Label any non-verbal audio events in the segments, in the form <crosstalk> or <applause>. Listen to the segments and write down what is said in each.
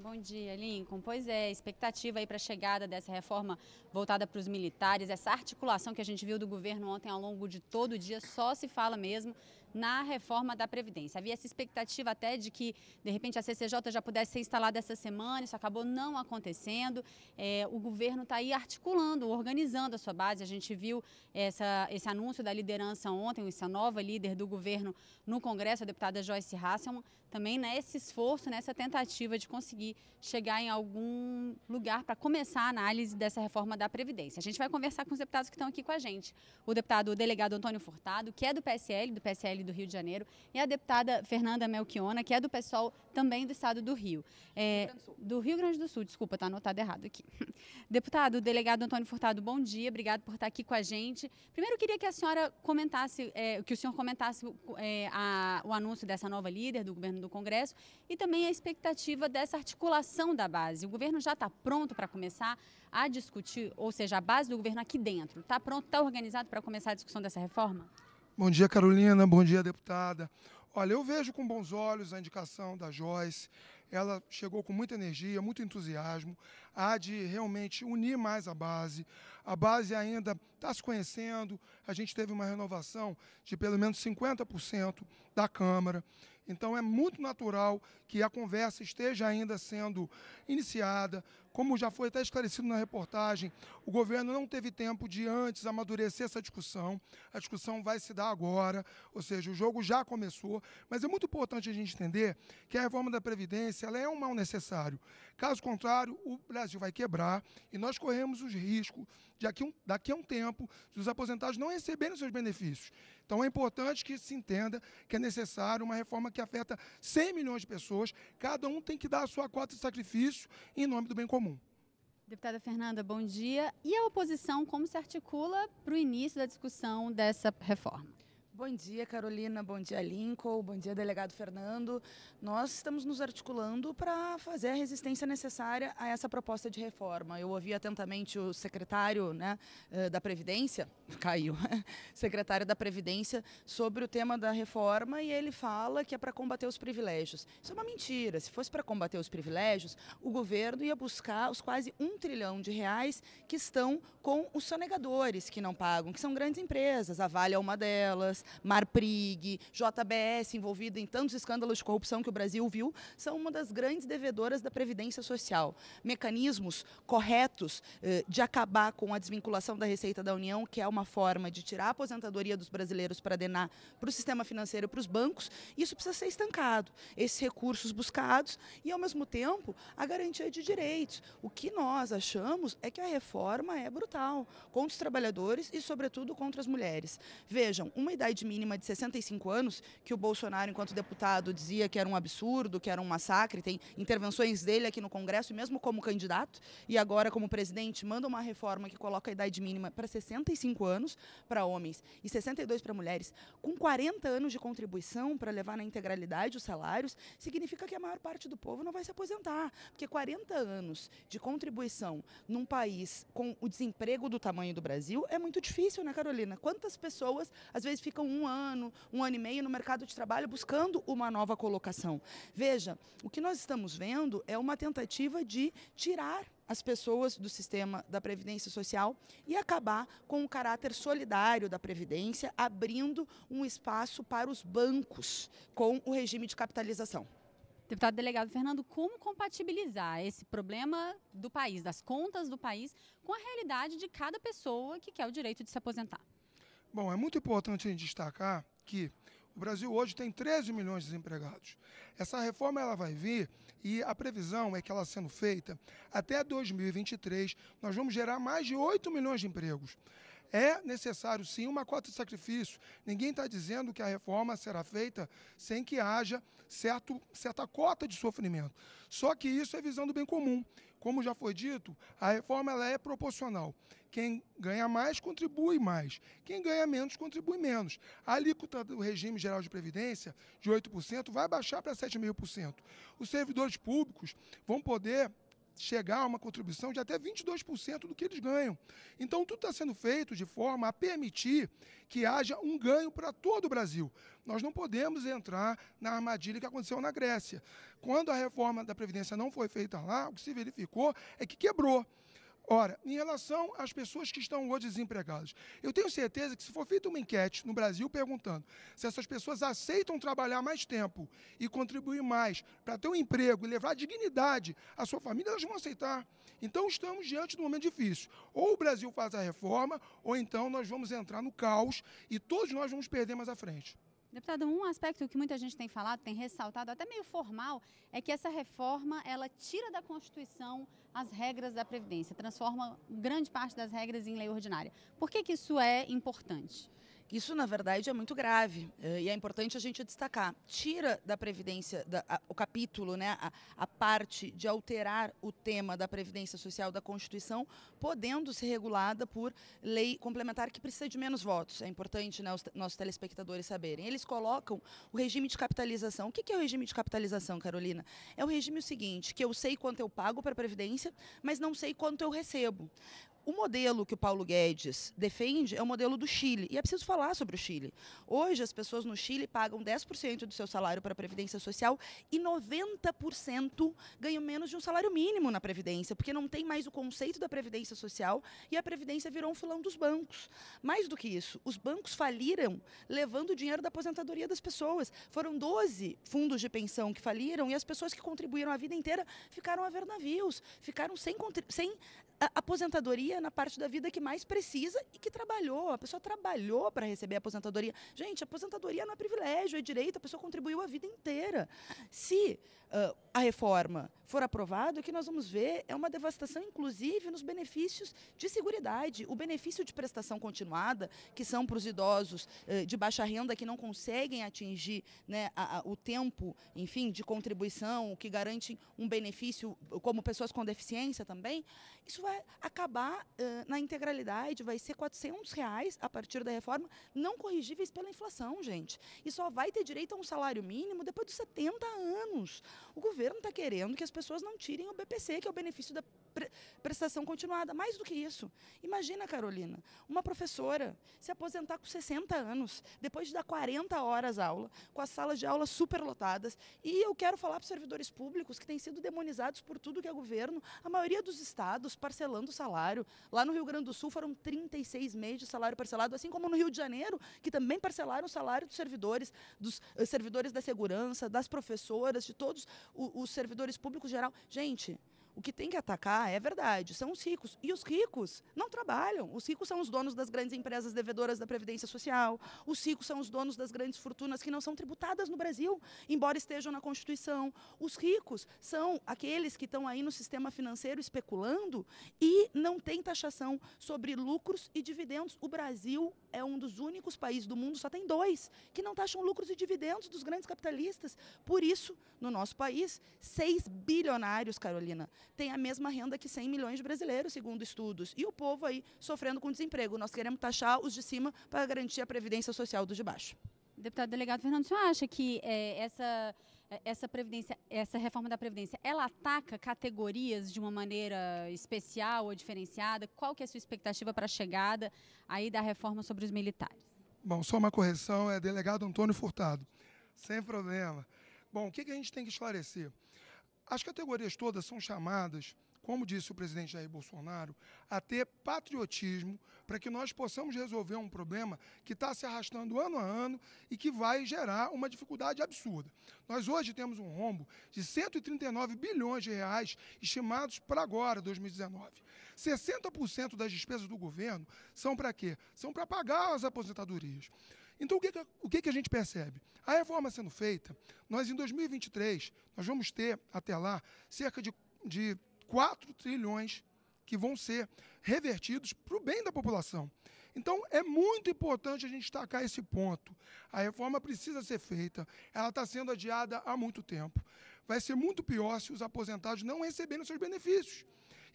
Bom dia, Lincoln. Pois é, expectativa aí para a chegada dessa reforma voltada para os militares, essa articulação que a gente viu do governo ontem ao longo de todo o dia, só se fala mesmo na reforma da Previdência. Havia essa expectativa até de que, de repente, a CCJ já pudesse ser instalada essa semana, isso acabou não acontecendo. É, o governo está aí articulando, organizando a sua base. A gente viu essa, esse anúncio da liderança ontem, essa nova líder do governo no Congresso, a deputada Joyce Hasselman, também nesse né, esforço, nessa né, tentativa de conseguir chegar em algum lugar para começar a análise dessa reforma da Previdência. A gente vai conversar com os deputados que estão aqui com a gente. O deputado, o delegado Antônio Furtado, que é do PSL, do PSL do Rio de Janeiro, e a deputada Fernanda Melchiona, que é do PSOL também do estado do Rio. É, do Rio Grande do Sul, desculpa, está anotado errado aqui. <laughs> Deputado, delegado Antônio Furtado, bom dia, obrigado por estar aqui com a gente. Primeiro, eu queria que a senhora comentasse, é, que o senhor comentasse é, a, o anúncio dessa nova líder do governo do Congresso e também a expectativa dessa articulação da base. O governo já está pronto para começar a discutir, ou seja, a base do governo aqui dentro. Está pronto, está organizado para começar a discussão dessa reforma? Bom dia, Carolina. Bom dia, deputada. Olha, eu vejo com bons olhos a indicação da Joyce. Ela chegou com muita energia, muito entusiasmo. Há de realmente unir mais a base. A base ainda está se conhecendo. A gente teve uma renovação de pelo menos 50% da Câmara. Então é muito natural que a conversa esteja ainda sendo iniciada. Como já foi até esclarecido na reportagem, o governo não teve tempo de antes amadurecer essa discussão. A discussão vai se dar agora, ou seja, o jogo já começou. Mas é muito importante a gente entender que a reforma da Previdência é um mal necessário. Caso contrário, o Brasil vai quebrar e nós corremos os riscos de aqui um, daqui a um tempo de os aposentados não receberem seus benefícios. Então é importante que se entenda que é necessário uma reforma que afeta 100 milhões de pessoas, cada um tem que dar a sua cota de sacrifício em nome do bem comum. Deputada Fernanda, bom dia. E a oposição como se articula para o início da discussão dessa reforma? Bom dia, Carolina. Bom dia, Lincoln. Bom dia, delegado Fernando. Nós estamos nos articulando para fazer a resistência necessária a essa proposta de reforma. Eu ouvi atentamente o secretário né, eh, da Previdência, <laughs> caiu, <laughs> secretário da Previdência, sobre o tema da reforma e ele fala que é para combater os privilégios. Isso é uma mentira. Se fosse para combater os privilégios, o governo ia buscar os quase um trilhão de reais que estão com os sonegadores que não pagam, que são grandes empresas. A Vale é uma delas, Marprig, JBS, envolvida em tantos escândalos de corrupção que o Brasil viu, são uma das grandes devedoras da Previdência Social. Mecanismos corretos eh, de acabar com a desvinculação da Receita da União, que é uma forma de tirar a aposentadoria dos brasileiros para denar para o sistema financeiro, para os bancos, isso precisa ser estancado. Esses recursos buscados e, ao mesmo tempo, a garantia de direitos. O que nós achamos é que a reforma é brutal contra os trabalhadores e, sobretudo, contra as mulheres. Vejam, uma idade idade mínima de 65 anos, que o Bolsonaro, enquanto deputado, dizia que era um absurdo, que era um massacre, tem intervenções dele aqui no Congresso, mesmo como candidato, e agora como presidente, manda uma reforma que coloca a idade mínima para 65 anos para homens e 62 para mulheres, com 40 anos de contribuição para levar na integralidade os salários, significa que a maior parte do povo não vai se aposentar, porque 40 anos de contribuição num país com o desemprego do tamanho do Brasil é muito difícil, né, Carolina? Quantas pessoas às vezes ficam ficam um ano, um ano e meio no mercado de trabalho buscando uma nova colocação. Veja, o que nós estamos vendo é uma tentativa de tirar as pessoas do sistema da previdência social e acabar com o caráter solidário da previdência, abrindo um espaço para os bancos com o regime de capitalização. Deputado delegado Fernando, como compatibilizar esse problema do país, das contas do país, com a realidade de cada pessoa que quer o direito de se aposentar? Bom, é muito importante a gente destacar que o Brasil hoje tem 13 milhões de desempregados. Essa reforma ela vai vir e a previsão é que ela sendo feita, até 2023, nós vamos gerar mais de 8 milhões de empregos. É necessário sim uma cota de sacrifício. Ninguém está dizendo que a reforma será feita sem que haja certo, certa cota de sofrimento. Só que isso é visão do bem comum. Como já foi dito, a reforma ela é proporcional. Quem ganha mais, contribui mais. Quem ganha menos, contribui menos. A alíquota do regime geral de previdência, de 8%, vai baixar para 7,5%. Os servidores públicos vão poder chegar a uma contribuição de até 22% do que eles ganham. Então, tudo está sendo feito de forma a permitir que haja um ganho para todo o Brasil. Nós não podemos entrar na armadilha que aconteceu na Grécia. Quando a reforma da Previdência não foi feita lá, o que se verificou é que quebrou. Ora, em relação às pessoas que estão hoje desempregadas, eu tenho certeza que se for feita uma enquete no Brasil perguntando se essas pessoas aceitam trabalhar mais tempo e contribuir mais para ter um emprego e levar dignidade à sua família, elas vão aceitar. Então estamos diante de um momento difícil. Ou o Brasil faz a reforma, ou então nós vamos entrar no caos e todos nós vamos perder mais à frente. Deputado, um aspecto que muita gente tem falado, tem ressaltado, até meio formal, é que essa reforma ela tira da Constituição as regras da Previdência, transforma grande parte das regras em lei ordinária. Por que, que isso é importante? Isso, na verdade, é muito grave eh, e é importante a gente destacar. Tira da Previdência, da, a, o capítulo, né, a, a, parte de alterar o tema da Previdência Social da Constituição, podendo ser regulada por lei complementar que precisa de menos votos. É importante né, os nossos telespectadores saberem. Eles colocam o regime de capitalização. O que, que é o regime de capitalização, Carolina? É o regime o seguinte, que eu sei quanto eu pago para a Previdência, mas não sei quanto eu recebo. O modelo que o Paulo Guedes defende é o modelo do Chile, e é preciso falar sobre o Chile. Hoje, as pessoas no Chile pagam 10% do seu salário para a Previdência Social e 90% ganham menos de um salário mínimo na Previdência, porque não tem mais o conceito da Previdência Social e a Previdência virou um filão dos bancos. Mais do que isso, os bancos faliram levando o dinheiro da aposentadoria das pessoas. Foram 12 fundos de pensão que faliram e as pessoas que contribuíram a vida inteira ficaram a ver navios, ficaram sem, sem aposentadoria na parte da vida que mais precisa e que trabalhou. A pessoa trabalhou para receber a aposentadoria. Gente, aposentadoria não é privilégio, é direito. A pessoa contribuiu a vida inteira. Se uh, a reforma for aprovada, o que nós vamos ver é uma devastação, inclusive, nos benefícios de seguridade. O benefício de prestação continuada, que são para os idosos uh, de baixa renda que não conseguem atingir né, a, a, o tempo, enfim, de contribuição, que garante um benefício como pessoas com deficiência também, isso vai acabar na, integralidade vai ser 400 reais a partir da reforma, não corrigíveis pela inflação, gente. E só vai ter direito a um salário mínimo depois dos 70 anos. O governo está querendo que as pessoas não tirem o BPC, que é o benefício da prestação continuada. Mais do que isso. Imagina, Carolina, uma professora se aposentar com 60 anos, depois de dar 40 horas aula, com as salas de aula superlotadas. E eu quero falar para os servidores públicos que têm sido demonizados por tudo que é governo, a maioria dos estados parcelando o salário, Lá no Rio Grande do Sul foram 36 meses de salário parcelado, assim como no Rio de Janeiro, que também parcelaram o salário dos servidores, dos eh, servidores da segurança, das professoras, de todos os servidores públicos geral. Gente, o que tem que atacar é verdade, são os ricos. E os ricos não trabalham. Os ricos são os donos das grandes empresas devedoras da Previdência Social. Os ricos são os donos das grandes fortunas que não são tributadas no Brasil, embora estejam na Constituição. Os ricos são aqueles que estão aí no sistema financeiro especulando e não tem taxação sobre lucros e dividendos. O Brasil é um dos únicos países do mundo, só tem dois, que não taxam lucros e dividendos dos grandes capitalistas. Por isso, no nosso país, seis bilionários, Carolina, tem a mesma renda que 100 milhões de brasileiros, segundo estudos. E o povo aí sofrendo com desemprego. Nós queremos taxar os de cima para garantir a previdência social dos de baixo. Deputado delegado Fernando, o senhor acha que é, essa, é, essa, previdência, essa reforma da Previdência, ela ataca categorias de uma maneira especial ou diferenciada? Qual que é a sua expectativa para a chegada aí da reforma sobre os militares? Bom, só uma correção, é delegado Antônio Furtado. Sem problema. Bom, o que, que a gente tem que esclarecer? As categorias todas são chamadas, como disse o presidente Jair Bolsonaro, a ter patriotismo para que nós possamos resolver um problema que está se arrastando ano a ano e que vai gerar uma dificuldade absurda. Nós hoje temos um rombo de 139 bilhões de reais estimados para agora, 2019. 60% das despesas do governo são para quê? São para pagar as aposentadorias. Então, o que, o que a gente percebe? A reforma sendo feita, nós em 2023, nós vamos ter, até lá, cerca de, de 4 trilhões que vão ser revertidos para o bem da população. Então, é muito importante a gente destacar esse ponto. A reforma precisa ser feita, ela está sendo adiada há muito tempo. Vai ser muito pior se os aposentados não receberem seus benefícios.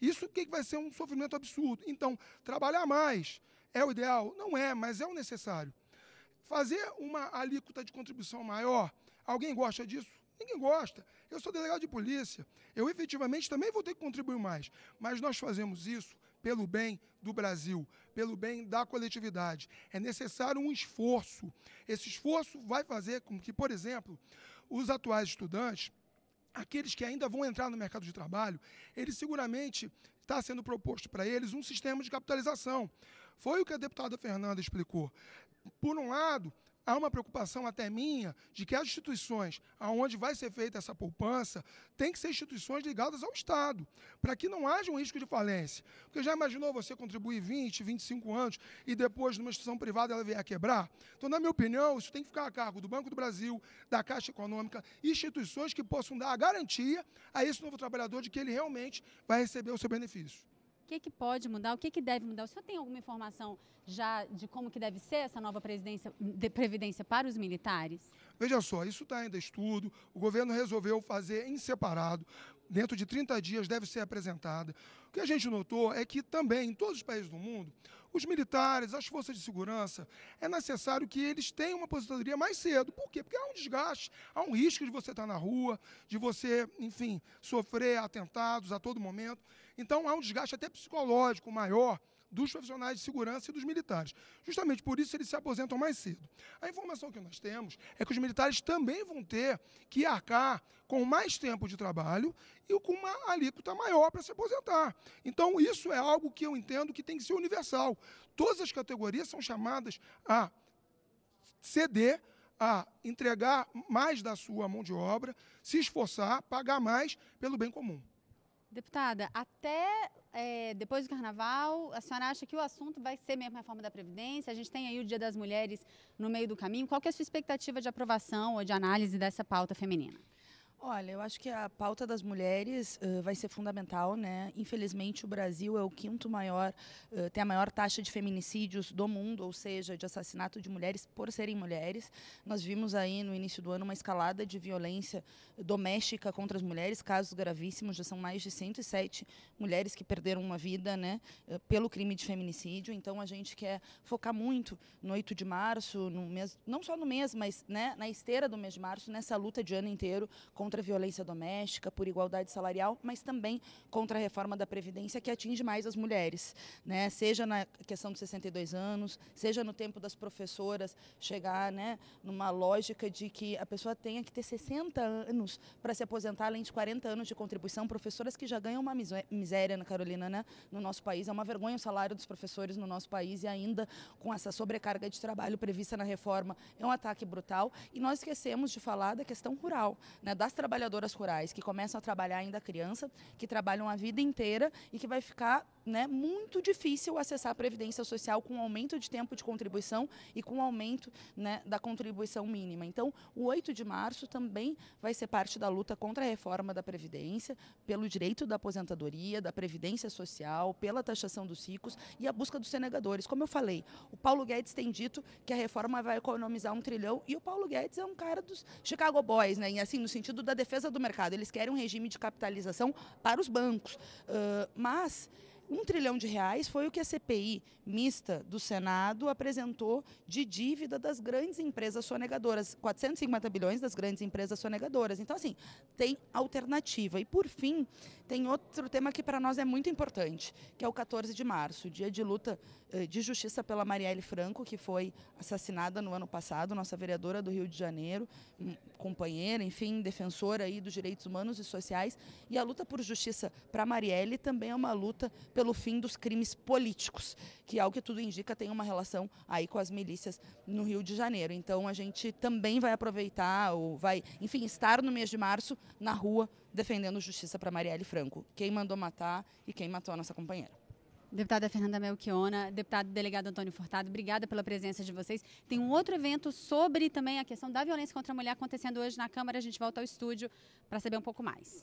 Isso que vai ser um sofrimento absurdo. Então, trabalhar mais é o ideal? Não é, mas é o necessário fazer uma alíquota de contribuição maior. Alguém gosta disso? Ninguém gosta. Eu sou delegado de polícia. Eu efetivamente também vou ter que contribuir mais. Mas nós fazemos isso pelo bem do Brasil, pelo bem da coletividade. É necessário um esforço. Esse esforço vai fazer com que, por exemplo, os atuais estudantes, aqueles que ainda vão entrar no mercado de trabalho, eles seguramente está sendo proposto para eles um sistema de capitalização. Foi o que a deputada Fernanda explicou por um lado, há uma preocupação até minha de que as instituições aonde vai ser feita essa poupança têm que ser instituições ligadas ao Estado, para que não haja um risco de falência. Porque já imaginou você contribuir 20, 25 anos e depois numa instituição privada ela vier a quebrar? Então, na minha opinião, isso tem que ficar a cargo do Banco do Brasil, da Caixa Econômica, instituições que possam dar a garantia a esse novo trabalhador de que ele realmente vai receber o seu benefício que, que pode mudar, o que, que deve mudar. O senhor tem alguma informação já de como que deve ser essa nova previdência para os militares? Veja só, isso está ainda estudo. O governo resolveu fazer em separado. Dentro de 30 dias deve ser apresentada. O que a gente notou é que também em todos os países do mundo os militares, as forças de segurança, é necessário que eles tenham uma aposentadoria mais cedo. Por quê? Porque há um desgaste, há um risco de você estar na rua, de você, enfim, sofrer atentados a todo momento. Então há um desgaste até psicológico maior dos profissionais de segurança e dos militares. Justamente por isso eles se aposentam mais cedo. A informação que nós temos é que os militares também vão ter que arcar com mais tempo de trabalho e com uma alíquota maior para se aposentar. Então, isso é algo que eu entendo que tem que ser universal. Todas as categorias são chamadas a ceder a entregar mais da sua mão de obra, se esforçar, pagar mais pelo bem comum. Deputada, até é, depois do carnaval, a senhora acha que o assunto vai ser mesmo a reforma da Previdência? A gente tem aí o Dia das Mulheres no meio do caminho. Qual que é a sua expectativa de aprovação ou de análise dessa pauta feminina? Olha, eu acho que a pauta das mulheres uh, vai ser fundamental, né? Infelizmente, o Brasil é o quinto maior, uh, tem a maior taxa de feminicídios do mundo, ou seja, de assassinato de mulheres por serem mulheres. Nós vimos aí no início do ano uma escalada de violência doméstica contra as mulheres, casos gravíssimos, já são mais de 107 mulheres que perderam uma vida, né? Uh, pelo crime de feminicídio. Então, a gente quer focar muito no 8 de março, no mês, não só no mês, mas né, na esteira do mês de março, nessa luta de ano inteiro com contra a violência doméstica, por igualdade salarial, mas também contra a reforma da Previdência que atinge mais as mulheres, né? seja na questão dos 62 anos, seja no tempo das professoras chegar né, numa lógica de que a pessoa tenha que ter 60 anos para se aposentar, além de 40 anos de contribuição, professoras que já ganham uma miséria na né, Carolina, né? no nosso país, é uma vergonha o salário dos professores no nosso país e ainda com essa sobrecarga de trabalho prevista na reforma, é um ataque brutal e nós esquecemos de falar da questão rural, né? das trabalhadoras rurais que começam a trabalhar ainda criança, que trabalham a vida inteira e que vai ficar né, muito difícil acessar a Previdência Social com aumento de tempo de contribuição e com aumento né, da contribuição mínima. Então, o 8 de março também vai ser parte da luta contra a reforma da Previdência, pelo direito da aposentadoria, da Previdência Social, pela taxação dos ricos e a busca dos senegadores. Como eu falei, o Paulo Guedes tem dito que a reforma vai economizar um trilhão e o Paulo Guedes é um cara dos Chicago Boys, né? E assim, no sentido da defesa do mercado. Eles querem um regime de capitalização para os bancos. Uh, mas um trilhão de reais foi o que a CPI mista do Senado apresentou de dívida das grandes empresas sonegadoras, 450 bilhões das grandes empresas sonegadoras. Então, assim, tem alternativa. E, por fim, tem outro tema que para nós é muito importante, que é o 14 de março, dia de luta eh, de justiça pela Marielle Franco, que foi assassinada no ano passado, nossa vereadora do Rio de Janeiro, hum, companheira, enfim, defensora aí dos direitos humanos e sociais. E a luta por justiça para Marielle também é uma luta pelo fim dos crimes políticos, que ao é que tudo indica tem uma relação aí com as milícias no Rio de Janeiro. Então a gente também vai aproveitar ou vai, enfim, estar no mês de março na rua defendendo justiça para Marielle Franco, quem mandou matar e quem matou a nossa companheira. Deputada Fernanda Melchiona, deputado delegado Antônio Furtado, obrigada pela presença de vocês. Tem um outro evento sobre também a questão da violência contra a mulher acontecendo hoje na Câmara. A gente volta ao estúdio para saber um pouco mais.